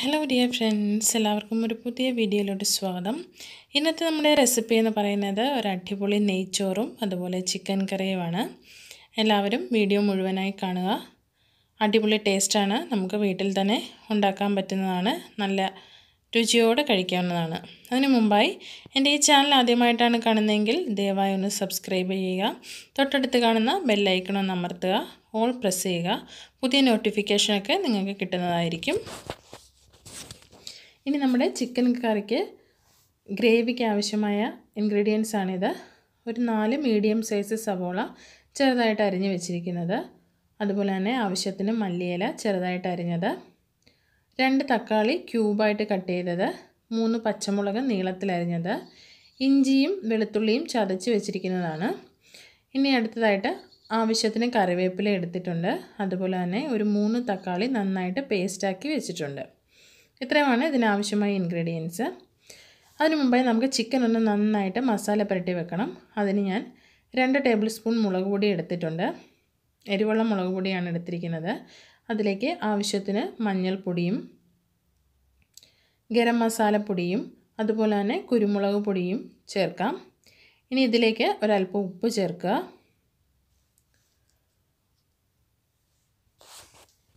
hello dear friends എല്ലാവർക്കും ഒരു പുതിയ വീഡിയോയിലോട്ട് സ്വാഗതം ഇന്നത്തെ നമ്മുടെ റെസിപ്പി എന്ന് പറയുന്നത് ഒരു അടിപൊളി നെയ്ച്ചോറും അതുപോലെ ചിക്കൻ കറിയുമാണ് എല്ലാവരും വീഡിയോ മുഴുവനായി കാണുക അടിപൊളി ടേസ്റ്റാണ് നമുക്ക് വീട്ടിൽ തന്നെ ഉണ്ടാക്കാൻ പറ്റുന്നതാണ് നല്ല രുചിയോടെ കഴിക്കാവുന്നതാണ് അതിനു മുമ്പായി എൻ്റെ ഈ ചാനൽ ആദ്യമായിട്ടാണ് കാണുന്നതെങ്കിൽ ദയവായി ഒന്ന് സബ്സ്ക്രൈബ് ചെയ്യുക തൊട്ടടുത്ത് കാണുന്ന ബെല്ലൈക്കൺ ഒന്ന് അമർത്തുക ഓൾ പ്രസ് ചെയ്യുക പുതിയ നോട്ടിഫിക്കേഷനൊക്കെ നിങ്ങൾക്ക് കിട്ടുന്നതായിരിക്കും ഇനി നമ്മുടെ ചിക്കൻ കറിക്ക് ഗ്രേവിക്ക് ആവശ്യമായ ഇൻഗ്രീഡിയൻസ് ആണിത് ഒരു നാല് മീഡിയം സൈസ് സവോള ചെറുതായിട്ട് അരിഞ്ഞ് വെച്ചിരിക്കുന്നത് അതുപോലെ തന്നെ ആവശ്യത്തിന് മല്ലിയില ചെറുതായിട്ട് അരിഞ്ഞത് രണ്ട് തക്കാളി ക്യൂബായിട്ട് കട്ട് ചെയ്തത് മൂന്ന് പച്ചമുളക് നീളത്തിലരിഞ്ഞത് ഇഞ്ചിയും വെളുത്തുള്ളിയും ചതച്ച് വെച്ചിരിക്കുന്നതാണ് ഇനി അടുത്തതായിട്ട് ആവശ്യത്തിന് കറിവേപ്പില എടുത്തിട്ടുണ്ട് അതുപോലെ തന്നെ ഒരു മൂന്ന് തക്കാളി നന്നായിട്ട് പേസ്റ്റാക്കി വെച്ചിട്ടുണ്ട് ഇത്രയുമാണ് ഇതിനാവശ്യമായ ഇൻഗ്രീഡിയൻസ് അതിനു മുമ്പായി നമുക്ക് ചിക്കൻ ഒന്ന് നന്നായിട്ട് മസാല പുരട്ടി വെക്കണം അതിന് ഞാൻ രണ്ട് ടേബിൾ സ്പൂൺ മുളക് പൊടി എടുത്തിട്ടുണ്ട് എരിവുള്ള മുളക് പൊടിയാണ് എടുത്തിരിക്കുന്നത് അതിലേക്ക് ആവശ്യത്തിന് മഞ്ഞൾപ്പൊടിയും ഗരം മസാലപ്പൊടിയും അതുപോലെ തന്നെ കുരുമുളക് പൊടിയും ചേർക്കാം ഇനി ഇതിലേക്ക് ഒരല്പം ഉപ്പ് ചേർക്കുക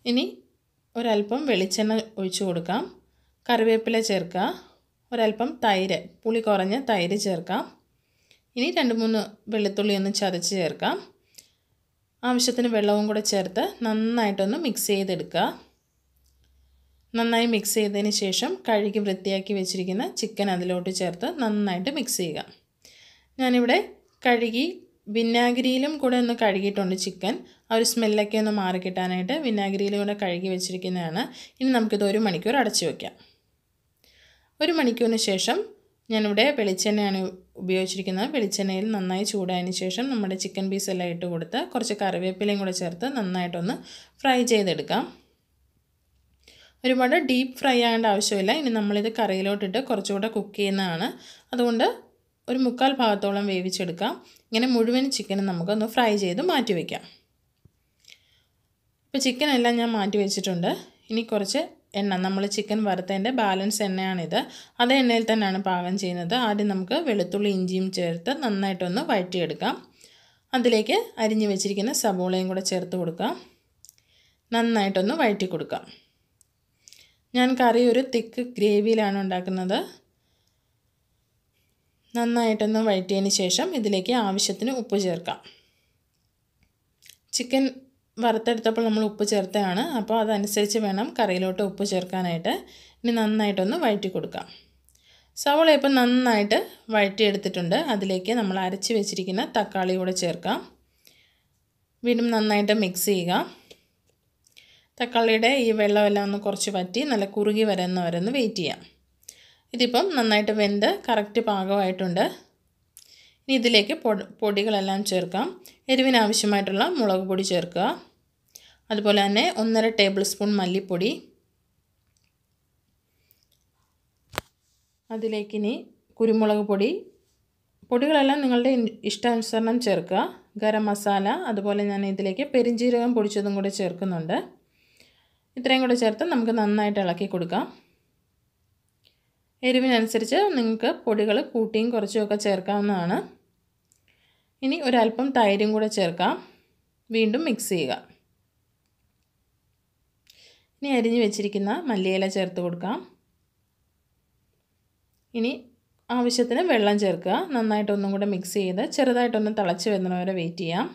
ഇനി ഒരൽപ്പം വെളിച്ചെണ്ണ ഒഴിച്ചു കൊടുക്കാം കറിവേപ്പില ചേർക്കുക ഒരൽപ്പം തൈര് പുളി കുറഞ്ഞ തൈര് ചേർക്കാം ഇനി രണ്ട് മൂന്ന് വെളുത്തുള്ളി ഒന്ന് ചതച്ച് ചേർക്കാം ആവശ്യത്തിന് വെള്ളവും കൂടെ ചേർത്ത് നന്നായിട്ടൊന്ന് മിക്സ് ചെയ്തെടുക്കുക നന്നായി മിക്സ് ചെയ്തതിന് ശേഷം കഴുകി വൃത്തിയാക്കി വെച്ചിരിക്കുന്ന ചിക്കൻ അതിലോട്ട് ചേർത്ത് നന്നായിട്ട് മിക്സ് ചെയ്യുക ഞാനിവിടെ കഴുകി വിനാഗിരിയിലും കൂടെ ഒന്ന് കഴുകിയിട്ടുണ്ട് ചിക്കൻ ആ ഒരു സ്മെല്ലൊക്കെ ഒന്ന് മാറി കിട്ടാനായിട്ട് വിനാഗിരിയിലും കൂടെ കഴുകി വെച്ചിരിക്കുന്നതാണ് ഇനി നമുക്കിത് ഒരു മണിക്കൂർ അടച്ചു വയ്ക്കാം ഒരു മണിക്കൂറിന് ശേഷം ഞാനിവിടെ വെളിച്ചെണ്ണയാണ് ഉപയോഗിച്ചിരിക്കുന്നത് വെളിച്ചെണ്ണയിൽ നന്നായി ചൂടായതിന് ശേഷം നമ്മുടെ ചിക്കൻ പീസ് എല്ലാം ഇട്ട് കൊടുത്ത് കുറച്ച് കറിവേപ്പിലയും കൂടെ ചേർത്ത് നന്നായിട്ടൊന്ന് ഫ്രൈ ചെയ്തെടുക്കാം ഒരുപാട് ഡീപ്പ് ഫ്രൈ ആകേണ്ട ആവശ്യമില്ല ഇനി നമ്മളിത് കറിയിലോട്ടിട്ട് കുറച്ചുകൂടെ കുക്ക് ചെയ്യുന്നതാണ് അതുകൊണ്ട് ഒരു മുക്കാൽ ഭാഗത്തോളം വേവിച്ചെടുക്കാം ഇങ്ങനെ മുഴുവൻ ചിക്കനും നമുക്കൊന്ന് ഫ്രൈ ചെയ്ത് മാറ്റി വയ്ക്കാം ഇപ്പോൾ ചിക്കനെല്ലാം ഞാൻ മാറ്റി വെച്ചിട്ടുണ്ട് ഇനി കുറച്ച് എണ്ണ നമ്മൾ ചിക്കൻ വറുത്തതിൻ്റെ ബാലൻസ് എണ്ണയാണിത് അതേ എണ്ണയിൽ തന്നെയാണ് പാകം ചെയ്യുന്നത് ആദ്യം നമുക്ക് വെളുത്തുള്ളി ഇഞ്ചിയും ചേർത്ത് നന്നായിട്ടൊന്ന് വഴറ്റിയെടുക്കാം അതിലേക്ക് അരിഞ്ഞു വെച്ചിരിക്കുന്ന സബോളയും കൂടെ ചേർത്ത് കൊടുക്കാം നന്നായിട്ടൊന്ന് വഴറ്റി കൊടുക്കാം ഞാൻ കറി ഒരു തിക്ക് ഗ്രേവിയിലാണ് ഉണ്ടാക്കുന്നത് നന്നായിട്ടൊന്ന് വഴറ്റിയതിന് ശേഷം ഇതിലേക്ക് ആവശ്യത്തിന് ഉപ്പ് ചേർക്കാം ചിക്കൻ വറുത്തെടുത്തപ്പോൾ നമ്മൾ ഉപ്പ് ചേർത്തതാണ് അപ്പോൾ അതനുസരിച്ച് വേണം കറിയിലോട്ട് ഉപ്പ് ചേർക്കാനായിട്ട് ഇനി നന്നായിട്ടൊന്ന് വഴറ്റി കൊടുക്കാം സവോള ഇപ്പം നന്നായിട്ട് വഴറ്റിയെടുത്തിട്ടുണ്ട് അതിലേക്ക് നമ്മൾ അരച്ച് വെച്ചിരിക്കുന്ന തക്കാളി കൂടെ ചേർക്കാം വീണ്ടും നന്നായിട്ട് മിക്സ് ചെയ്യുക തക്കാളിയുടെ ഈ വെള്ളമെല്ലാം ഒന്ന് കുറച്ച് വറ്റി നല്ല കുറുകി വരുന്നവരൊന്ന് വെയിറ്റ് ചെയ്യാം ഇതിപ്പം നന്നായിട്ട് വെന്ത് കറക്റ്റ് പാകമായിട്ടുണ്ട് ഇനി ഇതിലേക്ക് പൊടികളെല്ലാം ചേർക്കാം എരിവിനാവശ്യമായിട്ടുള്ള മുളക് പൊടി ചേർക്കുക അതുപോലെ തന്നെ ഒന്നര ടേബിൾ സ്പൂൺ മല്ലിപ്പൊടി അതിലേക്കിനി കുരുമുളക് പൊടി പൊടികളെല്ലാം നിങ്ങളുടെ ഇഷ്ടാനുസരണം ചേർക്കുക ഗരം മസാല അതുപോലെ ഞാൻ ഇതിലേക്ക് പെരിഞ്ചീരകം പൊടിച്ചതും കൂടെ ചേർക്കുന്നുണ്ട് ഇത്രയും കൂടെ ചേർത്ത് നമുക്ക് നന്നായിട്ട് ഇളക്കി കൊടുക്കാം എരിവിനനുസരിച്ച് നിങ്ങൾക്ക് പൊടികൾ കൂട്ടിയും കുറച്ചുമൊക്കെ ചേർക്കാവുന്നതാണ് ഇനി ഒരല്പം തൈരും കൂടെ ചേർക്കാം വീണ്ടും മിക്സ് ചെയ്യുക ഇനി അരിഞ്ഞു വെച്ചിരിക്കുന്ന മല്ലിയില ചേർത്ത് കൊടുക്കാം ഇനി ആവശ്യത്തിന് വെള്ളം ചേർക്കുക നന്നായിട്ടൊന്നും കൂടെ മിക്സ് ചെയ്ത് ചെറുതായിട്ടൊന്ന് തിളച്ച് വരുന്നവരെ വെയിറ്റ് ചെയ്യാം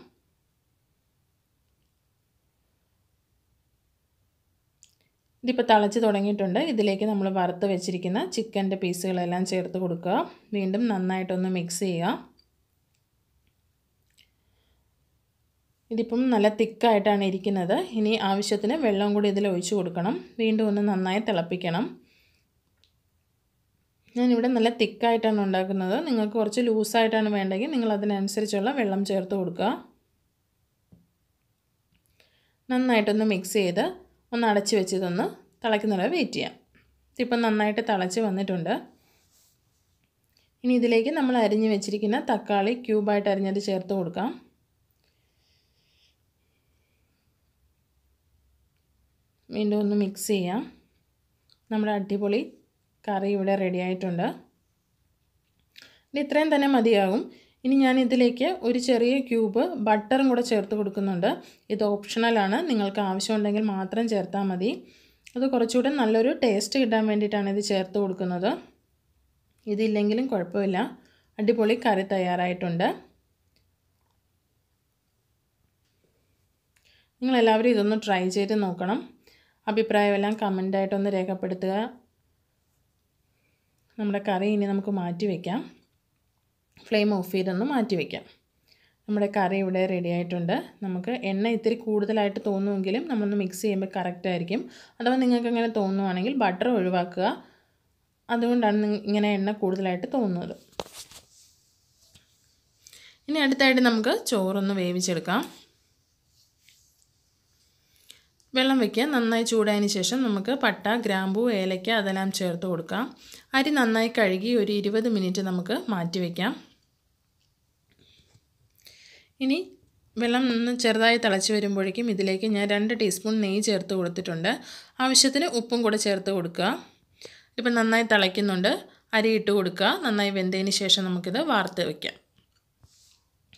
ഇതിപ്പോൾ തിളച്ച് തുടങ്ങിയിട്ടുണ്ട് ഇതിലേക്ക് നമ്മൾ വറുത്ത് വെച്ചിരിക്കുന്ന ചിക്കൻ്റെ പീസുകളെല്ലാം ചേർത്ത് കൊടുക്കുക വീണ്ടും നന്നായിട്ടൊന്ന് മിക്സ് ചെയ്യുക ഇതിപ്പം നല്ല തിക്കായിട്ടാണ് ഇരിക്കുന്നത് ഇനി ആവശ്യത്തിന് വെള്ളം കൂടി ഇതിൽ ഒഴിച്ചു കൊടുക്കണം വീണ്ടും ഒന്ന് നന്നായി തിളപ്പിക്കണം ഞാനിവിടെ നല്ല തിക്കായിട്ടാണ് ഉണ്ടാക്കുന്നത് നിങ്ങൾക്ക് കുറച്ച് ലൂസായിട്ടാണ് വേണ്ടെങ്കിൽ നിങ്ങൾ അതിനനുസരിച്ചുള്ള വെള്ളം ചേർത്ത് കൊടുക്കുക നന്നായിട്ടൊന്ന് മിക്സ് ചെയ്ത് ഒന്ന് അടച്ച് വെച്ച് ഇതൊന്ന് തിളയ്ക്കുന്നവരെ വെയിറ്റ് ചെയ്യാം ഇപ്പം നന്നായിട്ട് തിളച്ച് വന്നിട്ടുണ്ട് ഇനി ഇതിലേക്ക് നമ്മൾ അരിഞ്ഞ് വെച്ചിരിക്കുന്ന തക്കാളി ക്യൂബായിട്ട് അരിഞ്ഞത് ചേർത്ത് കൊടുക്കാം വീണ്ടും ഒന്ന് മിക്സ് ചെയ്യാം നമ്മുടെ അടിപൊളി കറി ഇവിടെ റെഡി ആയിട്ടുണ്ട് ഇത് ഇത്രയും തന്നെ മതിയാകും ഇനി ഞാൻ ഇതിലേക്ക് ഒരു ചെറിയ ക്യൂബ് ബട്ടറും കൂടെ ചേർത്ത് കൊടുക്കുന്നുണ്ട് ഇത് ഓപ്ഷണലാണ് നിങ്ങൾക്ക് ആവശ്യമുണ്ടെങ്കിൽ മാത്രം ചേർത്താൽ മതി അത് കുറച്ചുകൂടെ നല്ലൊരു ടേസ്റ്റ് കിട്ടാൻ വേണ്ടിയിട്ടാണ് ഇത് ചേർത്ത് കൊടുക്കുന്നത് ഇതില്ലെങ്കിലും കുഴപ്പമില്ല അടിപൊളി കറി തയ്യാറായിട്ടുണ്ട് നിങ്ങളെല്ലാവരും ഇതൊന്ന് ട്രൈ ചെയ്ത് നോക്കണം അഭിപ്രായമെല്ലാം കമൻ്റായിട്ടൊന്ന് രേഖപ്പെടുത്തുക നമ്മുടെ കറി ഇനി നമുക്ക് മാറ്റി വയ്ക്കാം ഫ്ലെയിം ഓഫ് ചെയ്തൊന്ന് മാറ്റി വയ്ക്കാം നമ്മുടെ കറി ഇവിടെ റെഡി ആയിട്ടുണ്ട് നമുക്ക് എണ്ണ ഇത്തിരി കൂടുതലായിട്ട് തോന്നുമെങ്കിലും നമ്മളൊന്ന് മിക്സ് ചെയ്യുമ്പോൾ കറക്റ്റ് ആയിരിക്കും അഥവാ നിങ്ങൾക്ക് അങ്ങനെ തോന്നുവാണെങ്കിൽ ബട്ടർ ഒഴിവാക്കുക അതുകൊണ്ടാണ് ഇങ്ങനെ എണ്ണ കൂടുതലായിട്ട് തോന്നുന്നത് ഇനി അടുത്തായിട്ട് നമുക്ക് ചോറൊന്ന് വേവിച്ചെടുക്കാം വെള്ളം വയ്ക്കുക നന്നായി ചൂടായതിന് ശേഷം നമുക്ക് പട്ട ഗ്രാമ്പു ഏലയ്ക്ക അതെല്ലാം ചേർത്ത് കൊടുക്കാം അരി നന്നായി കഴുകി ഒരു ഇരുപത് മിനിറ്റ് നമുക്ക് മാറ്റി വയ്ക്കാം ഇനി വെള്ളം ചെറുതായി തിളച്ച് വരുമ്പോഴേക്കും ഇതിലേക്ക് ഞാൻ രണ്ട് ടീസ്പൂൺ നെയ്യ് ചേർത്ത് കൊടുത്തിട്ടുണ്ട് ആവശ്യത്തിന് ഉപ്പും കൂടെ ചേർത്ത് കൊടുക്കുക ഇപ്പം നന്നായി തിളയ്ക്കുന്നുണ്ട് അരി ഇട്ട് കൊടുക്കുക നന്നായി വെന്തതിന് ശേഷം നമുക്കിത് വാർത്ത് വയ്ക്കാം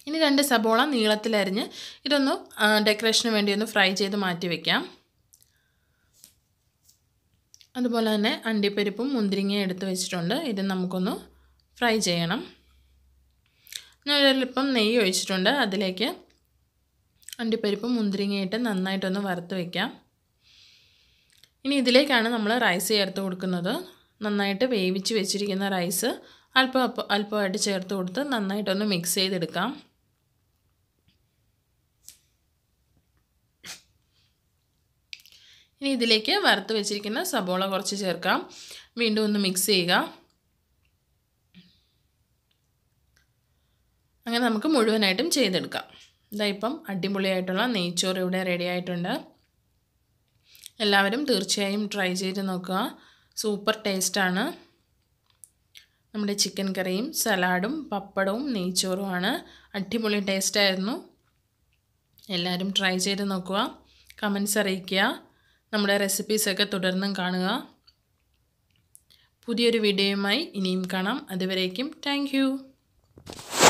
ഇനി രണ്ട് സബോള നീളത്തിലരിഞ്ഞ് ഇതൊന്ന് ഡെക്കറേഷന് വേണ്ടി ഒന്ന് ഫ്രൈ ചെയ്ത് മാറ്റി വയ്ക്കാം അതുപോലെ തന്നെ അണ്ടിപ്പരിപ്പും മുന്തിരിങ്ങയും എടുത്ത് വെച്ചിട്ടുണ്ട് ഇത് നമുക്കൊന്ന് ഫ്രൈ ചെയ്യണം ഞാനൊരല്പം നെയ്യ് ഒഴിച്ചിട്ടുണ്ട് അതിലേക്ക് അണ്ടിപ്പരിപ്പും മുന്തിരിങ്ങയും ഇട്ട് നന്നായിട്ടൊന്ന് വറുത്ത് വയ്ക്കാം ഇനി ഇതിലേക്കാണ് നമ്മൾ റൈസ് ചേർത്ത് കൊടുക്കുന്നത് നന്നായിട്ട് വേവിച്ച് വെച്ചിരിക്കുന്ന റൈസ് അല്പം അല്പമായിട്ട് ചേർത്ത് കൊടുത്ത് നന്നായിട്ടൊന്ന് മിക്സ് ചെയ്തെടുക്കാം ഇനി ഇതിലേക്ക് വറുത്ത് വെച്ചിരിക്കുന്ന സബോള കുറച്ച് ചേർക്കാം വീണ്ടും ഒന്ന് മിക്സ് ചെയ്യുക അങ്ങനെ നമുക്ക് മുഴുവനായിട്ടും ചെയ്തെടുക്കാം ഇതാ ഇപ്പം അടിപൊളിയായിട്ടുള്ള നെയ്ച്ചോറ് ഇവിടെ റെഡി ആയിട്ടുണ്ട് എല്ലാവരും തീർച്ചയായും ട്രൈ ചെയ്ത് നോക്കുക സൂപ്പർ ടേസ്റ്റാണ് നമ്മുടെ ചിക്കൻ കറിയും സലാഡും പപ്പടവും നെയ്ച്ചോറുമാണ് അടിപൊളി ടേസ്റ്റായിരുന്നു എല്ലാവരും ട്രൈ ചെയ്ത് നോക്കുക കമൻസ് അറിയിക്കുക നമ്മുടെ റെസിപ്പീസൊക്കെ തുടർന്നും കാണുക പുതിയൊരു വീഡിയോയുമായി ഇനിയും കാണാം അതുവരേക്കും താങ്ക്